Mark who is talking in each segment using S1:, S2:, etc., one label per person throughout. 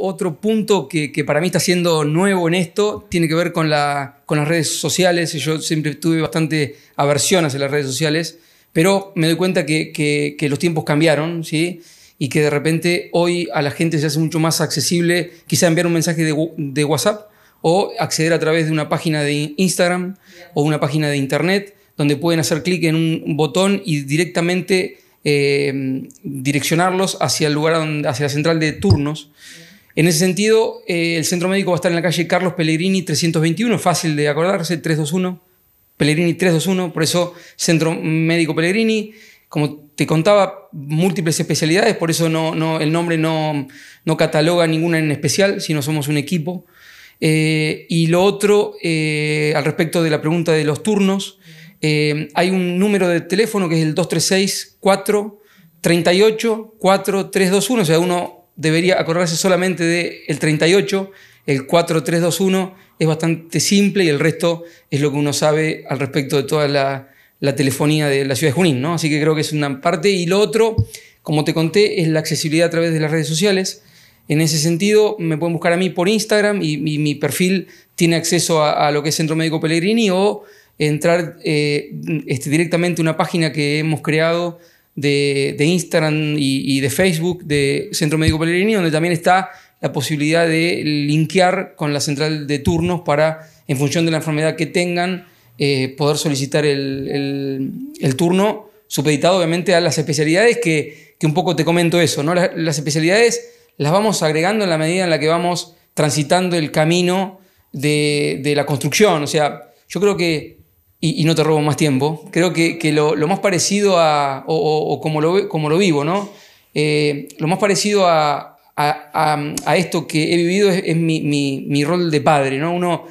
S1: otro punto que, para mí está siendo nuevo en esto tiene que ver con, las redes sociales. Yo siempre tuve bastante aversión hacia las redes sociales, pero me doy cuenta que, los tiempos cambiaron, ¿sí? Y que de repente hoy a la gente se hace mucho más accesible quizá enviar un mensaje de, WhatsApp o acceder a través de una página de Instagram o una página de Internet donde pueden hacer clic en un botón y directamente eh, direccionarlos hacia el lugar, hacia la central de turnos. En ese sentido, eh, el centro médico va a estar en la calle Carlos Pellegrini 321, fácil de acordarse, 321, Pellegrini 321, por eso Centro Médico Pellegrini. Como te contaba, múltiples especialidades, por eso no, el nombre no, cataloga ninguna en especial, sino somos un equipo. Eh, y lo otro, eh, al respecto de la pregunta de los turnos, hay un número de teléfono que es el 236 4 38 4321, o sea, uno debería acordarse solamente del 38, el 4321 es bastante simple y el resto es lo que uno sabe al respecto de toda la, telefonía de la ciudad de Junín, ¿no? Así que creo que es una parte. Y lo otro, como te conté, es la accesibilidad a través de las redes sociales. En ese sentido, me pueden buscar a mí por Instagram y, mi perfil tiene acceso a, lo que es Centro Médico Pellegrini o entrar eh, este, directamente a una página que hemos creado de, Instagram y, de Facebook de Centro Médico Pellegrini, donde también está la posibilidad de linkear con la central de turnos para, en función de la enfermedad que tengan, eh, poder solicitar el, turno, supeditado obviamente a las especialidades, que, un poco te comento eso, ¿no? Las, especialidades las vamos agregando en la medida en la que vamos transitando el camino de, de la construcción, o sea, yo creo que y, no te robo más tiempo, creo que, lo, más parecido a, o, como, lo, como lo vivo, ¿no? Eh, lo más parecido a, esto que he vivido es, mi, rol de padre, ¿no? Uno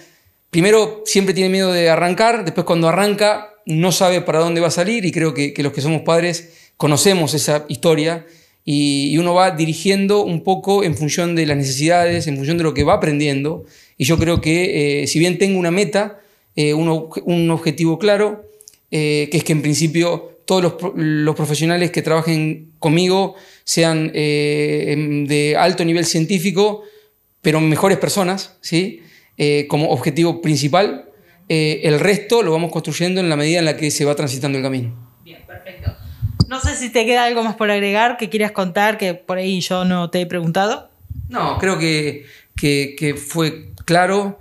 S1: primero siempre tiene miedo de arrancar, después cuando arranca no sabe para dónde va a salir y creo que, los que somos padres conocemos esa historia y, uno va dirigiendo un poco en función de las necesidades, en función de lo que va aprendiendo y yo creo que eh, si bien tengo una meta, eh, un, objetivo claro, eh, que es que en principio todos los, profesionales que trabajen conmigo sean eh, em, de alto nivel científico, pero mejores personas, ¿sí? como objetivo principal. el resto lo vamos construyendo en la medida en la que se va transitando el camino. Bien, perfecto. No sé si te queda algo más por agregar que quieras contar, que por ahí yo no te he preguntado. No, creo que, que, fue claro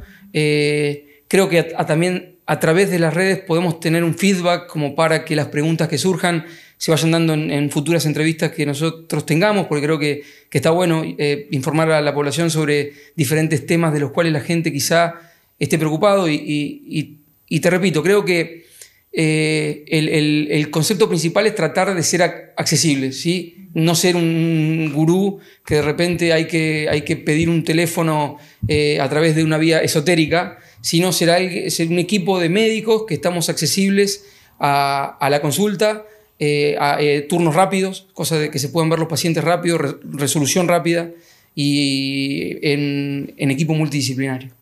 S1: creo que también a través de las redes podemos tener un feedback como para que las preguntas que surjan se vayan dando en, futuras entrevistas que nosotros tengamos, porque creo que, está bueno eh, informar a la población sobre diferentes temas de los cuales la gente quizá esté preocupado y te repito, creo que eh, el, concepto principal es tratar de ser accesible, ¿sí? no ser un gurú que de repente hay que, hay que pedir un teléfono eh, a través de una vía esotérica, sino ser, un equipo de médicos que estamos accesibles a, la consulta, eh, a, turnos rápidos, cosas de que se puedan ver los pacientes rápido, resolución rápida y en equipo multidisciplinario.